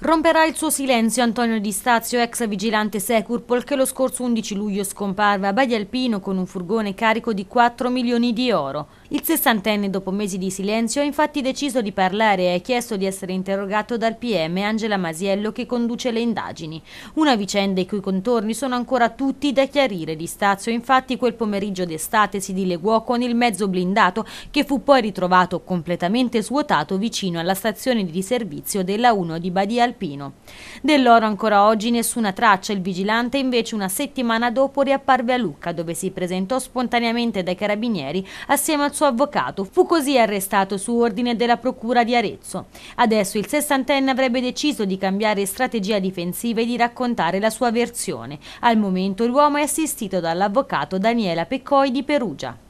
Romperà il suo silenzio Antonio Di Stazio, ex vigilante Securpol, che lo scorso 11 luglio scomparve a Badia con un furgone carico di 4 milioni di euro. Il sessantenne, dopo mesi di silenzio, ha infatti deciso di parlare e ha chiesto di essere interrogato dal PM Angela Masiello che conduce le indagini. Una vicenda i cui contorni sono ancora tutti da chiarire di Stazio. Infatti quel pomeriggio d'estate si dileguò con il mezzo blindato che fu poi ritrovato completamente svuotato vicino alla stazione di servizio della 1 di Badia Alpino. Dell'oro ancora oggi nessuna traccia. Il vigilante invece una settimana dopo riapparve a Lucca dove si presentò spontaneamente dai carabinieri assieme al suo suo avvocato. Fu così arrestato su ordine della Procura di Arezzo. Adesso il sessantenne avrebbe deciso di cambiare strategia difensiva e di raccontare la sua versione. Al momento l'uomo è assistito dall'avvocato Daniela Peccoi di Perugia.